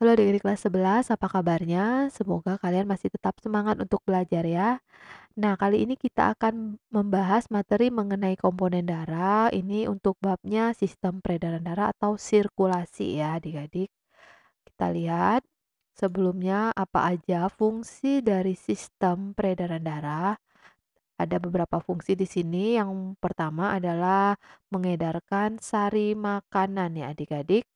Halo adik-adik kelas 11, apa kabarnya? Semoga kalian masih tetap semangat untuk belajar ya. Nah, kali ini kita akan membahas materi mengenai komponen darah. Ini untuk babnya sistem peredaran darah atau sirkulasi ya adik-adik. Kita lihat sebelumnya apa aja fungsi dari sistem peredaran darah. Ada beberapa fungsi di sini. Yang pertama adalah mengedarkan sari makanan ya adik-adik.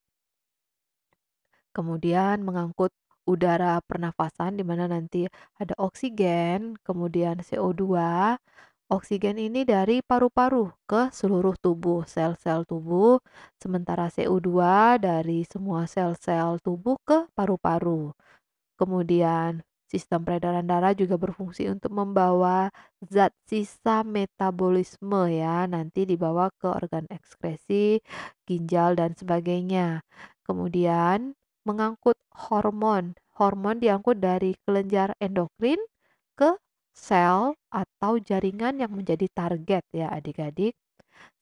Kemudian mengangkut udara pernafasan di mana nanti ada oksigen, kemudian CO2. Oksigen ini dari paru-paru ke seluruh tubuh, sel-sel tubuh, sementara CO2 dari semua sel-sel tubuh ke paru-paru. Kemudian sistem peredaran darah juga berfungsi untuk membawa zat sisa metabolisme ya, nanti dibawa ke organ ekskresi, ginjal dan sebagainya. Kemudian mengangkut hormon. Hormon diangkut dari kelenjar endokrin ke sel atau jaringan yang menjadi target ya adik-adik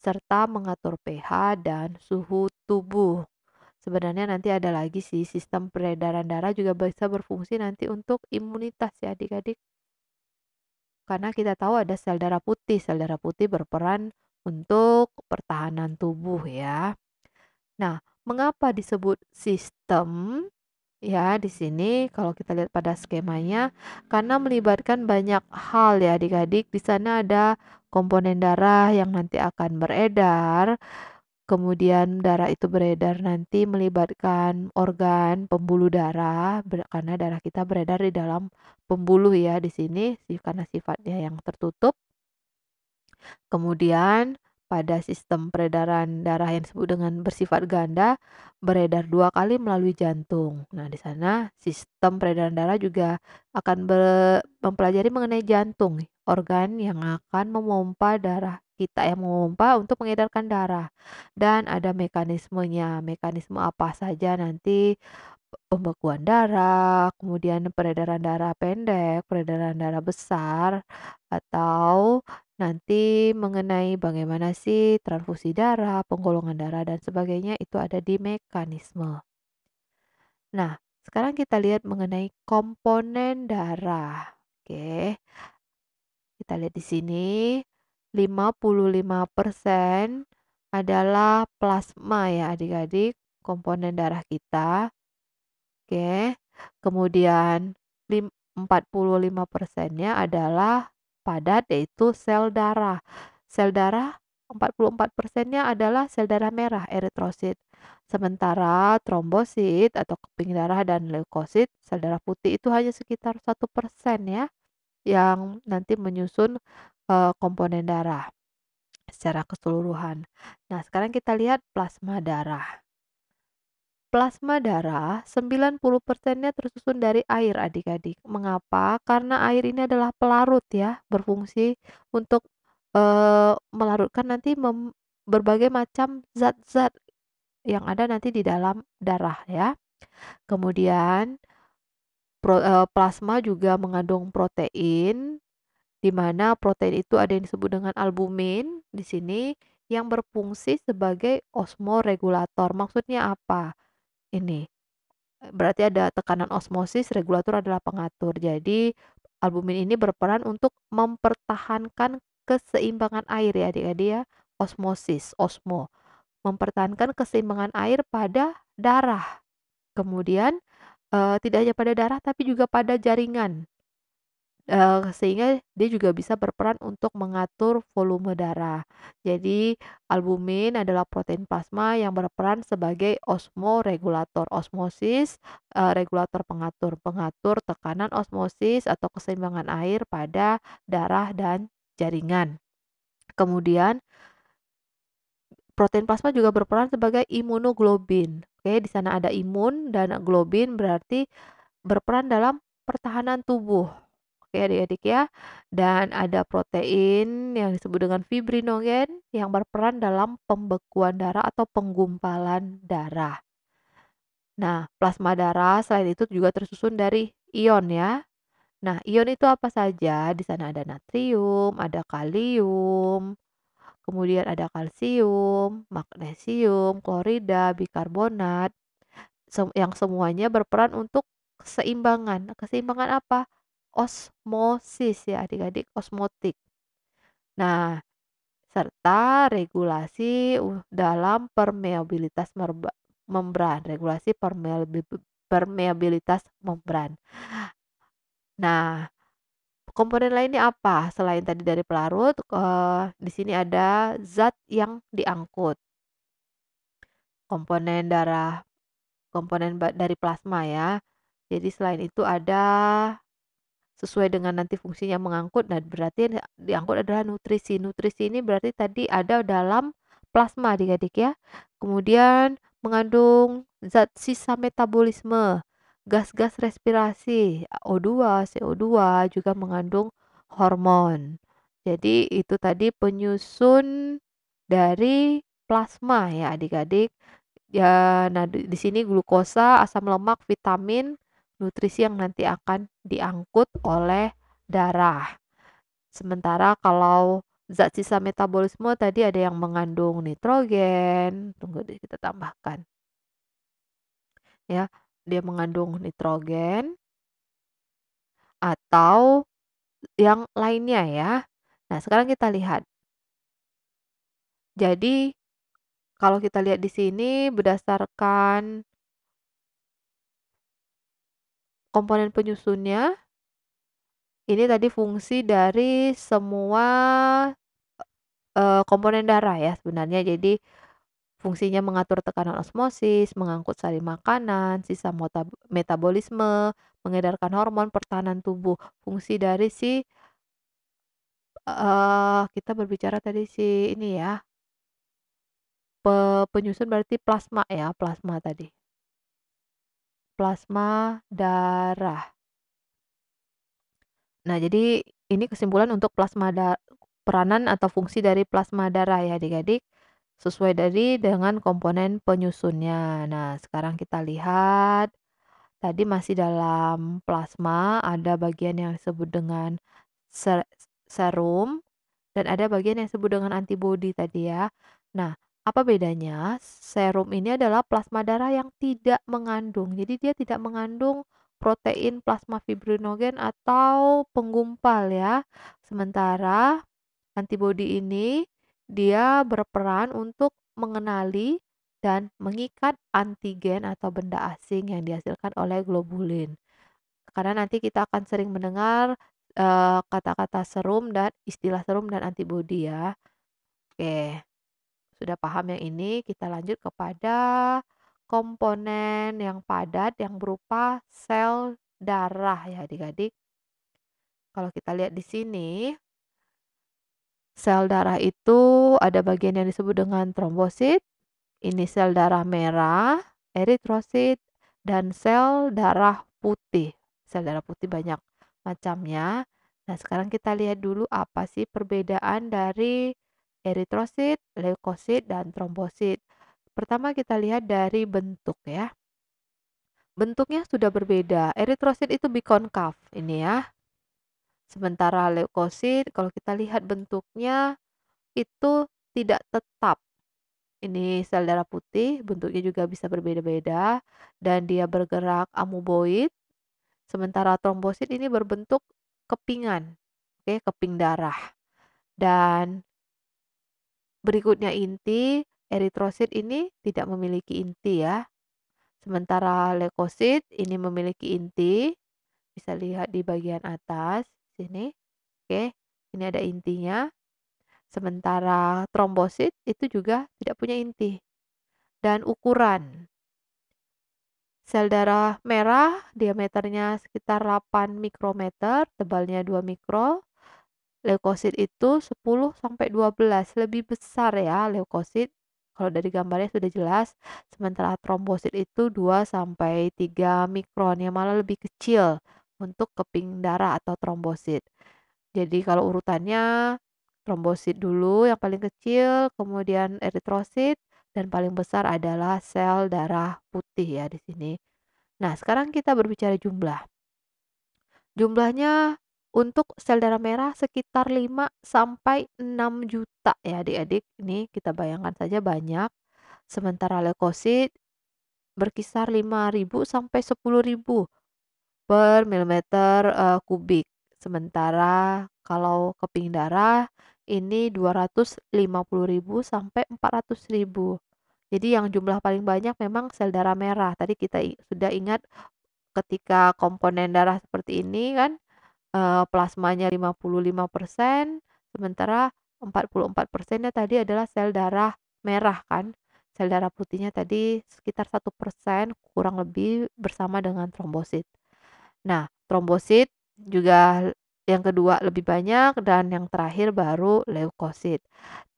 serta mengatur pH dan suhu tubuh. Sebenarnya nanti ada lagi sih sistem peredaran darah juga bisa berfungsi nanti untuk imunitas ya adik-adik. Karena kita tahu ada sel darah putih, sel darah putih berperan untuk pertahanan tubuh ya. Nah, Mengapa disebut sistem? Ya, di sini kalau kita lihat pada skemanya, karena melibatkan banyak hal ya adik-adik. Di sana ada komponen darah yang nanti akan beredar. Kemudian darah itu beredar nanti melibatkan organ pembuluh darah karena darah kita beredar di dalam pembuluh ya di sini karena sifatnya yang tertutup. Kemudian pada sistem peredaran darah yang disebut dengan bersifat ganda beredar dua kali melalui jantung. Nah, di sana sistem peredaran darah juga akan mempelajari mengenai jantung, organ yang akan memompa darah kita yang memompa untuk mengedarkan darah. Dan ada mekanismenya, mekanisme apa saja nanti pembekuan darah, kemudian peredaran darah pendek, peredaran darah besar, atau Nanti mengenai bagaimana sih transfusi darah, penggolongan darah dan sebagainya itu ada di mekanisme. Nah, sekarang kita lihat mengenai komponen darah. Oke. Kita lihat di sini 55% adalah plasma ya adik-adik, komponen darah kita. Oke. Kemudian 45%-nya adalah padat yaitu sel darah. Sel darah 44%-nya adalah sel darah merah eritrosit. Sementara trombosit atau keping darah dan leukosit, sel darah putih itu hanya sekitar 1% ya yang nanti menyusun e, komponen darah secara keseluruhan. Nah, sekarang kita lihat plasma darah. Plasma darah 90%-nya tersusun dari air adik-adik. Mengapa? Karena air ini adalah pelarut ya, berfungsi untuk e, melarutkan nanti mem berbagai macam zat-zat yang ada nanti di dalam darah ya. Kemudian pro e, plasma juga mengandung protein, di mana protein itu ada yang disebut dengan albumin di sini yang berfungsi sebagai osmoregulator. Maksudnya apa? Ini, berarti ada tekanan osmosis, regulator adalah pengatur. Jadi, albumin ini berperan untuk mempertahankan keseimbangan air ya, Adik-adik ya, osmosis, osmo, mempertahankan keseimbangan air pada darah. Kemudian, e, tidak hanya pada darah tapi juga pada jaringan. Uh, sehingga dia juga bisa berperan untuk mengatur volume darah. Jadi albumin adalah protein plasma yang berperan sebagai osmoregulator, osmosis, uh, regulator pengatur, pengatur tekanan osmosis atau keseimbangan air pada darah dan jaringan. Kemudian protein plasma juga berperan sebagai imunoglobin. Oke, di sana ada imun dan globin berarti berperan dalam pertahanan tubuh oke ya, adik-adik ya. Dan ada protein yang disebut dengan fibrinogen yang berperan dalam pembekuan darah atau penggumpalan darah. Nah, plasma darah selain itu juga tersusun dari ion ya. Nah, ion itu apa saja? Di sana ada natrium, ada kalium, kemudian ada kalsium, magnesium, klorida, bikarbonat, yang semuanya berperan untuk keseimbangan. Keseimbangan apa? osmosis ya adik-adik, osmotik. Nah, serta regulasi uh, dalam permeabilitas membran, regulasi permeabilitas membran. Nah, komponen lainnya apa? Selain tadi dari pelarut, eh, di sini ada zat yang diangkut. Komponen darah, komponen dari plasma ya. Jadi selain itu ada sesuai dengan nanti fungsinya mengangkut. dan berarti diangkut adalah nutrisi. Nutrisi ini berarti tadi ada dalam plasma adik-adik ya. Kemudian mengandung zat sisa metabolisme, gas-gas respirasi, O2, CO2 juga mengandung hormon. Jadi itu tadi penyusun dari plasma ya adik-adik. Ya, nah di sini glukosa, asam lemak, vitamin, nutrisi yang nanti akan diangkut oleh darah. Sementara kalau zat sisa metabolisme tadi ada yang mengandung nitrogen, tunggu deh kita tambahkan. Ya, dia mengandung nitrogen atau yang lainnya ya. Nah, sekarang kita lihat. Jadi, kalau kita lihat di sini berdasarkan komponen penyusunnya ini tadi fungsi dari semua uh, komponen darah ya sebenarnya. Jadi fungsinya mengatur tekanan osmosis, mengangkut sari makanan, sisa metabolisme, mengedarkan hormon pertahanan tubuh. Fungsi dari si uh, kita berbicara tadi si ini ya. penyusun berarti plasma ya, plasma tadi plasma darah. Nah, jadi ini kesimpulan untuk plasma darah peranan atau fungsi dari plasma darah ya adik-adik sesuai dari dengan komponen penyusunnya. Nah, sekarang kita lihat tadi masih dalam plasma ada bagian yang disebut dengan serum dan ada bagian yang disebut dengan antibodi tadi ya. Nah, apa bedanya? Serum ini adalah plasma darah yang tidak mengandung. Jadi dia tidak mengandung protein plasma fibrinogen atau penggumpal ya. Sementara antibodi ini dia berperan untuk mengenali dan mengikat antigen atau benda asing yang dihasilkan oleh globulin. Karena nanti kita akan sering mendengar eh, kata-kata uh, serum dan istilah serum dan antibodi ya. Oke. Okay. Sudah paham yang ini, kita lanjut kepada komponen yang padat yang berupa sel darah ya adik-adik. Kalau kita lihat di sini, sel darah itu ada bagian yang disebut dengan trombosit, ini sel darah merah, eritrosit, dan sel darah putih. Sel darah putih banyak macamnya. Nah sekarang kita lihat dulu apa sih perbedaan dari eritrosit, leukosit, dan trombosit. Pertama kita lihat dari bentuk ya. Bentuknya sudah berbeda. Eritrosit itu bikonkaf ini ya. Sementara leukosit kalau kita lihat bentuknya itu tidak tetap. Ini sel darah putih, bentuknya juga bisa berbeda-beda dan dia bergerak amuboid. Sementara trombosit ini berbentuk kepingan, oke, keping darah. Dan Berikutnya inti, eritrosit ini tidak memiliki inti ya. Sementara leukosit ini memiliki inti. Bisa lihat di bagian atas sini. Oke, ini ada intinya. Sementara trombosit itu juga tidak punya inti. Dan ukuran. Sel darah merah diameternya sekitar 8 mikrometer, tebalnya 2 mikro leukosit itu 10 sampai 12 lebih besar ya leukosit kalau dari gambarnya sudah jelas sementara trombosit itu 2 sampai 3 mikron yang malah lebih kecil untuk keping darah atau trombosit. Jadi kalau urutannya trombosit dulu yang paling kecil, kemudian eritrosit dan paling besar adalah sel darah putih ya di sini. Nah, sekarang kita berbicara jumlah. Jumlahnya untuk sel darah merah sekitar 5 sampai 6 juta ya adik-adik. Ini kita bayangkan saja banyak. Sementara leukosit berkisar 5.000 sampai 10.000 per milimeter uh, kubik. Sementara kalau keping darah ini 250.000 sampai 400.000. Jadi yang jumlah paling banyak memang sel darah merah. Tadi kita sudah ingat ketika komponen darah seperti ini kan Eh, plasmanya 55%, sementara 44%-nya tadi adalah sel darah merah kan. Sel darah putihnya tadi sekitar 1% kurang lebih bersama dengan trombosit. Nah, trombosit juga yang kedua lebih banyak dan yang terakhir baru leukosit.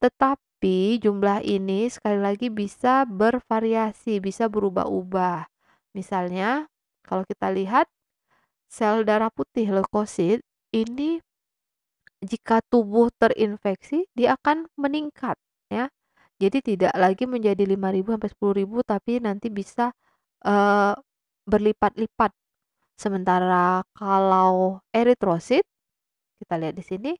Tetapi jumlah ini sekali lagi bisa bervariasi, bisa berubah-ubah. Misalnya kalau kita lihat sel darah putih leukosit ini jika tubuh terinfeksi dia akan meningkat ya. Jadi tidak lagi menjadi 5.000 sampai 10.000 tapi nanti bisa uh, berlipat-lipat. Sementara kalau eritrosit kita lihat di sini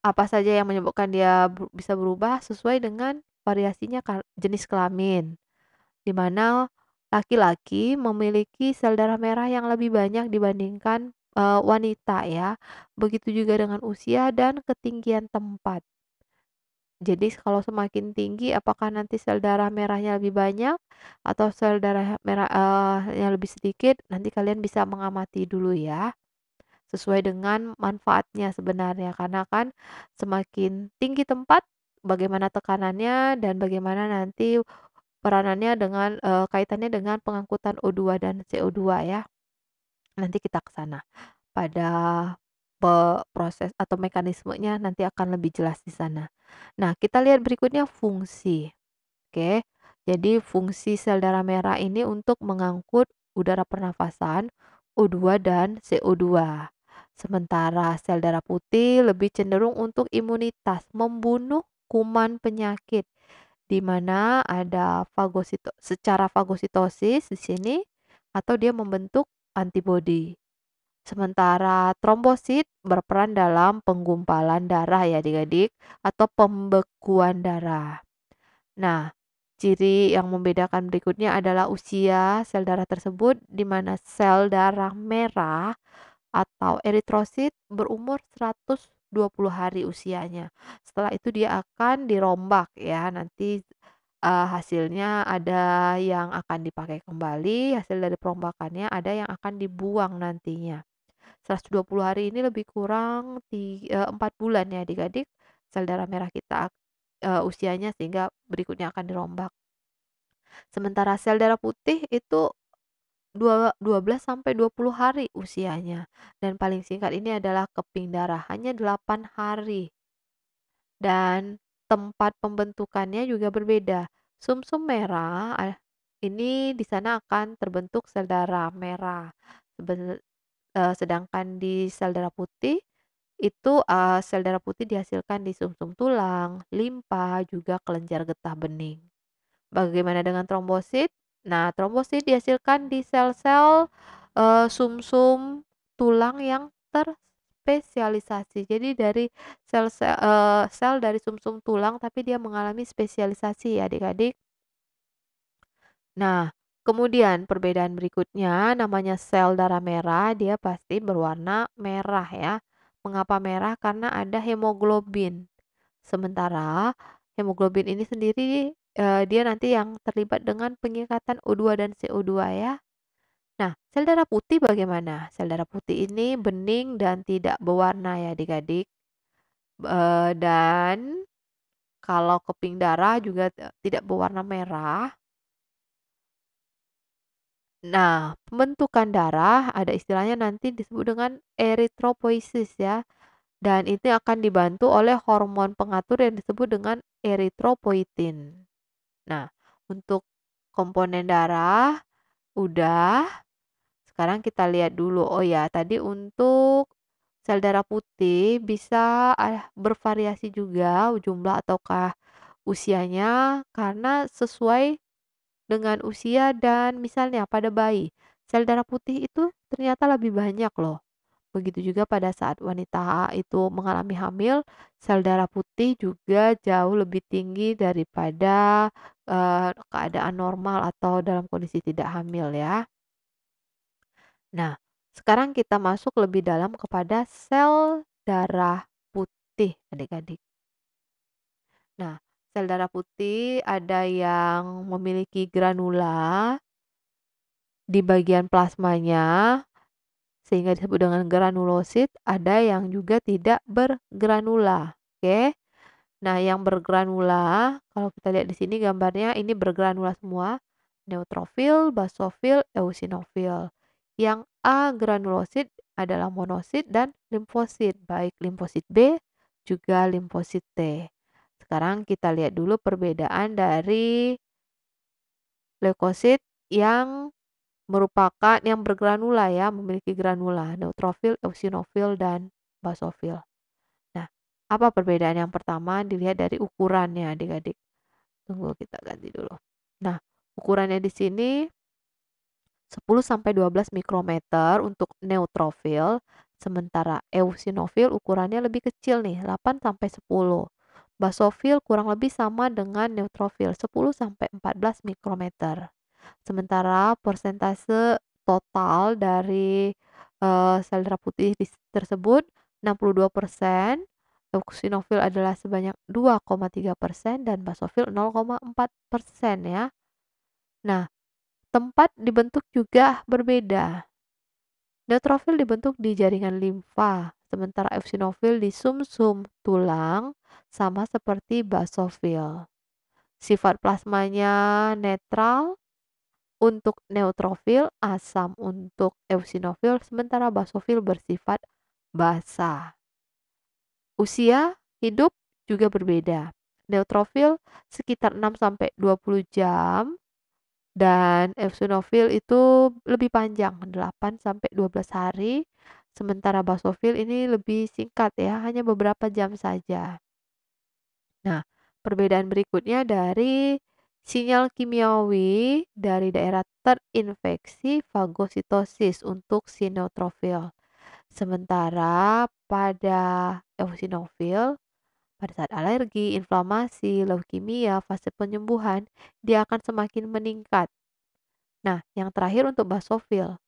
apa saja yang menyebabkan dia bisa berubah sesuai dengan variasinya jenis kelamin. Di mana laki-laki memiliki sel darah merah yang lebih banyak dibandingkan uh, wanita ya. Begitu juga dengan usia dan ketinggian tempat. Jadi kalau semakin tinggi apakah nanti sel darah merahnya lebih banyak atau sel darah merahnya uh, lebih sedikit? Nanti kalian bisa mengamati dulu ya. Sesuai dengan manfaatnya sebenarnya karena kan semakin tinggi tempat bagaimana tekanannya dan bagaimana nanti peranannya dengan eh, kaitannya dengan pengangkutan O2 dan CO2 ya. Nanti kita ke sana. Pada proses atau mekanismenya nanti akan lebih jelas di sana. Nah, kita lihat berikutnya fungsi. Oke. Jadi fungsi sel darah merah ini untuk mengangkut udara pernafasan, O2 dan CO2. Sementara sel darah putih lebih cenderung untuk imunitas, membunuh kuman penyakit. Di mana ada fagosito secara fagositosis di sini atau dia membentuk antibodi. Sementara trombosit berperan dalam penggumpalan darah ya adik-adik atau pembekuan darah. Nah, ciri yang membedakan berikutnya adalah usia sel darah tersebut di mana sel darah merah atau eritrosit berumur 100 20 hari usianya. Setelah itu dia akan dirombak ya. Nanti uh, hasilnya ada yang akan dipakai kembali, hasil dari perombakannya ada yang akan dibuang nantinya. 120 hari ini lebih kurang 3, 4 eh, bulan ya adik-adik sel darah merah kita uh, usianya sehingga berikutnya akan dirombak. Sementara sel darah putih itu 12 sampai 20 hari usianya dan paling singkat ini adalah keping darah hanya 8 hari. Dan tempat pembentukannya juga berbeda. Sumsum -sum merah eh, ini di sana akan terbentuk sel darah merah. Eh, sedangkan di sel darah putih itu uh, sel darah putih dihasilkan di sumsum -sum tulang, limpa, juga kelenjar getah bening. Bagaimana dengan trombosit? Nah, trombosit dihasilkan di sel-sel uh, eh, -sum tulang yang terspesialisasi. Jadi dari sel sel, uh, sel dari sumsum tulang tapi dia mengalami spesialisasi ya Adik-adik. Nah, kemudian perbedaan berikutnya namanya sel darah merah, dia pasti berwarna merah ya. Mengapa merah? Karena ada hemoglobin. Sementara hemoglobin ini sendiri Eh, dia nanti yang terlibat dengan pengikatan O2 dan CO2 ya. Nah, sel darah putih bagaimana? Sel darah putih ini bening dan tidak berwarna ya adik-adik, eh, dan kalau keping darah juga tidak berwarna merah. Nah, pembentukan darah ada istilahnya nanti disebut dengan eritropoiesis ya, dan itu akan dibantu oleh hormon pengatur yang disebut dengan eritropoietin. Nah, untuk komponen darah udah. Sekarang kita lihat dulu. Oh ya, tadi untuk sel darah putih bisa ah, bervariasi juga jumlah ataukah usianya karena sesuai dengan usia dan misalnya pada bayi, sel darah putih itu ternyata lebih banyak loh. Begitu juga pada saat wanita itu mengalami hamil, sel darah putih juga jauh lebih tinggi daripada uh, keadaan normal atau dalam kondisi tidak hamil ya. Nah, sekarang kita masuk lebih dalam kepada sel darah putih adik-adik. Nah, sel darah putih ada yang memiliki granula di bagian plasmanya, sehingga disebut dengan granulosit, ada yang juga tidak bergranula, oke. Nah, yang bergranula, kalau kita lihat di sini gambarnya ini bergranula semua, neutrofil, basofil, eosinofil. Yang A granulosit adalah monosit dan limfosit, baik limfosit B juga limfosit T. Sekarang kita lihat dulu perbedaan dari leukosit yang merupakan yang bergranula ya, memiliki granula, neutrofil, eosinofil dan basofil. Apa perbedaan yang pertama? Dilihat dari ukurannya adik-adik. Tunggu kita ganti dulu. Nah, ukurannya di sini 10-12 sampai mikrometer untuk neutrofil, sementara eosinofil ukurannya lebih kecil nih, 8-10. sampai Basofil kurang lebih sama dengan neutrofil, 10-14 sampai mikrometer. Sementara persentase total dari uh, sel darah putih tersebut 62%, Eosinofil adalah sebanyak 2,3% dan basofil 0,4% ya. Nah, tempat dibentuk juga berbeda. Neutrofil dibentuk di jaringan limfa, sementara eosinofil di sumsum -sum tulang sama seperti basofil. Sifat plasmanya netral untuk neutrofil, asam untuk eosinofil, sementara basofil bersifat basa. Usia hidup juga berbeda. Neutrofil sekitar 6 sampai 20 jam dan eosinofil itu lebih panjang 8 sampai 12 hari sementara basofil ini lebih singkat ya hanya beberapa jam saja. Nah, perbedaan berikutnya dari sinyal kimiawi dari daerah terinfeksi fagositosis untuk sinotrofil. Sementara pada eosinofil, pada saat alergi, inflamasi, leukemia, fase penyembuhan, dia akan semakin meningkat. Nah, yang terakhir untuk basofil,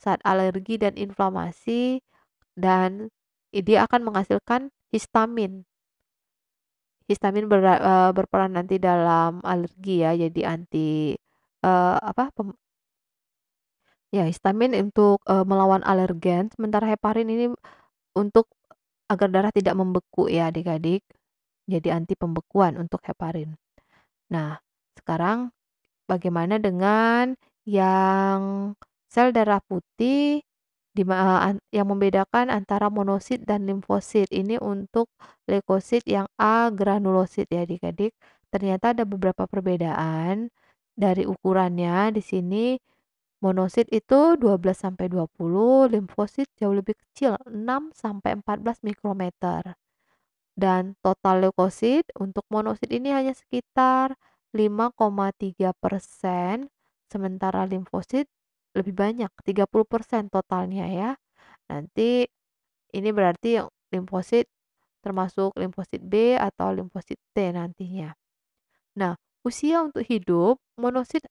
saat alergi dan inflamasi, dan dia akan menghasilkan histamin. Histamin ber, eh, berperan nanti dalam alergi ya, jadi anti uh, apa Ya, histamin untuk, uh, melawan alergen, sementara heparin ini untuk agar darah tidak membeku ya Adik-adik. Jadi anti pembekuan untuk heparin. Nah, sekarang bagaimana dengan yang sel darah putih di uh, yang membedakan antara monosit dan limfosit. Ini untuk leukosit yang A granulosit ya Adik-adik. Ternyata ada beberapa perbedaan dari ukurannya di sini Monosit itu 12 sampai 20, limfosit jauh lebih kecil 6 sampai 14 mikrometer. Dan total leukosit untuk monosit ini hanya sekitar 5,3 persen, sementara limfosit lebih banyak, 30 persen totalnya ya. Nanti ini berarti yang limfosit termasuk limfosit B atau limfosit T nantinya. Nah, usia untuk hidup monosit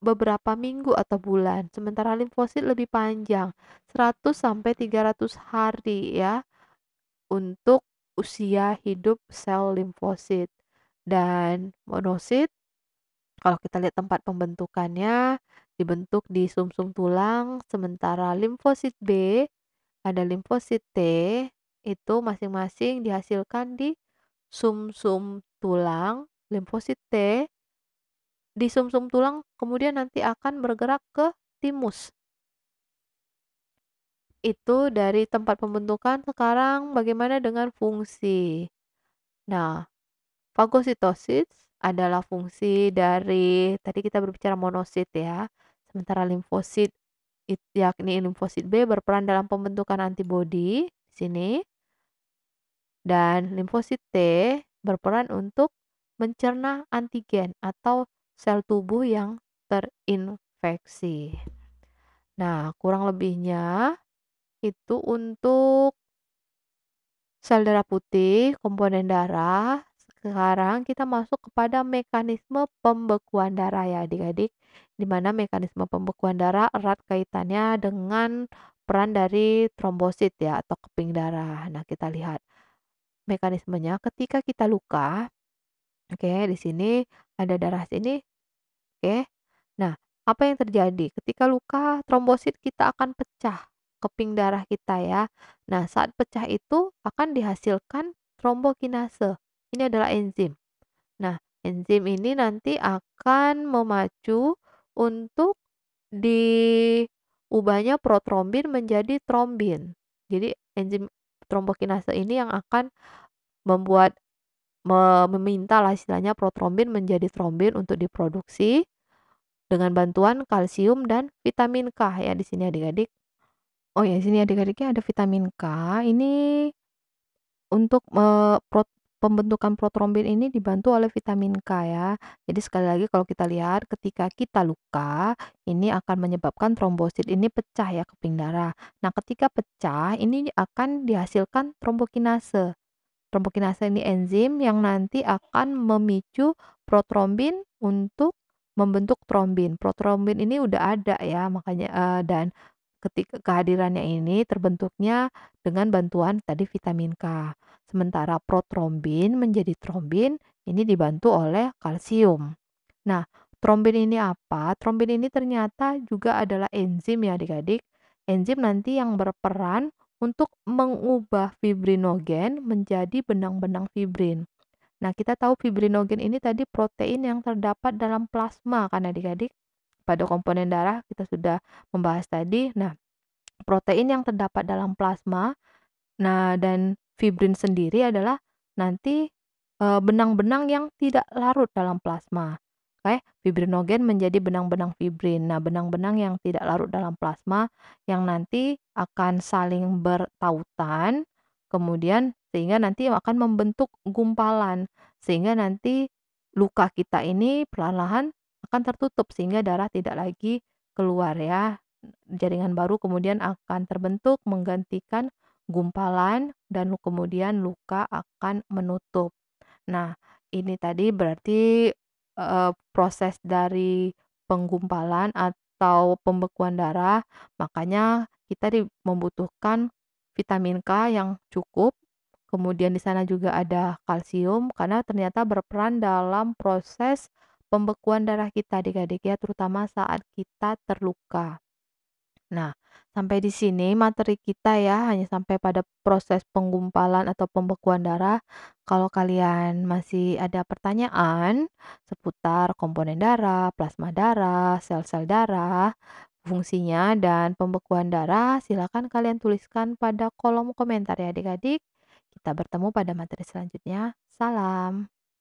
beberapa minggu atau bulan. Sementara limfosit lebih panjang, 100 sampai 300 hari ya untuk usia hidup sel limfosit. Dan monosit kalau kita lihat tempat pembentukannya dibentuk di sumsum -sum tulang, sementara limfosit B ada limfosit T itu masing-masing dihasilkan di sumsum -sum tulang, limfosit T di sumsum tulang kemudian nanti akan bergerak ke timus. Itu dari tempat pembentukan. Sekarang bagaimana dengan fungsi? Nah, fagositosis adalah fungsi dari tadi kita berbicara monosit ya. Sementara limfosit yakni limfosit B berperan dalam pembentukan antibodi di sini. Dan limfosit T berperan untuk mencerna antigen atau sel tubuh yang terinfeksi. Nah, kurang lebihnya itu untuk sel darah putih, komponen darah. Sekarang kita masuk kepada mekanisme pembekuan darah ya adik-adik. Di mana mekanisme pembekuan darah erat kaitannya dengan peran dari trombosit ya atau keping darah. Nah, kita lihat mekanismenya ketika kita luka. Oke, okay, di sini ada darah sini Oke. Nah, apa yang terjadi? Ketika luka trombosit kita akan pecah keping darah kita ya. Nah, saat pecah itu akan dihasilkan trombokinase. Ini adalah enzim. Nah, enzim ini nanti akan memacu untuk diubahnya protrombin menjadi trombin. Jadi enzim trombokinase ini yang akan membuat meminta lah istilahnya protrombin menjadi trombin untuk diproduksi dengan bantuan kalsium dan vitamin K ya di sini adik-adik. Oh ya, di sini adik-adiknya ada vitamin K. Ini untuk e, eh, pro, pembentukan protrombin ini dibantu oleh vitamin K ya. Jadi sekali lagi kalau kita lihat ketika kita luka, ini akan menyebabkan trombosit ini pecah ya keping darah. Nah, ketika pecah ini akan dihasilkan trombokinase. Trombokinase ini enzim yang nanti akan memicu protrombin untuk membentuk trombin. Protrombin ini udah ada ya, makanya uh, dan ketika kehadirannya ini terbentuknya dengan bantuan tadi vitamin K. Sementara protrombin menjadi trombin ini dibantu oleh kalsium. Nah, trombin ini apa? Trombin ini ternyata juga adalah enzim ya Adik-adik. Enzim nanti yang berperan untuk mengubah fibrinogen menjadi benang-benang fibrin. Nah, kita tahu fibrinogen ini tadi protein yang terdapat dalam plasma kan adik-adik. Pada komponen darah kita sudah membahas tadi. Nah, protein yang terdapat dalam plasma nah dan fibrin sendiri adalah nanti eh, benang-benang yang tidak larut dalam plasma. Oke, fibrinogen menjadi benang-benang fibrin. Nah, benang-benang yang tidak larut dalam plasma yang nanti akan saling bertautan kemudian sehingga nanti akan membentuk gumpalan, sehingga nanti luka kita ini perlahan-lahan akan tertutup sehingga darah tidak lagi keluar ya. Jaringan baru kemudian akan terbentuk menggantikan gumpalan dan kemudian luka akan menutup. Nah, ini tadi berarti e, proses dari penggumpalan atau pembekuan darah, makanya kita membutuhkan vitamin K yang cukup Kemudian di sana juga ada kalsium karena ternyata berperan dalam proses pembekuan darah kita di adik ya terutama saat kita terluka. Nah, sampai di sini materi kita ya hanya sampai pada proses penggumpalan atau pembekuan darah. Kalau kalian masih ada pertanyaan seputar komponen darah, plasma darah, sel-sel darah, fungsinya dan pembekuan darah, silakan kalian tuliskan pada kolom komentar ya adik-adik. Kita bertemu pada materi selanjutnya. Salam.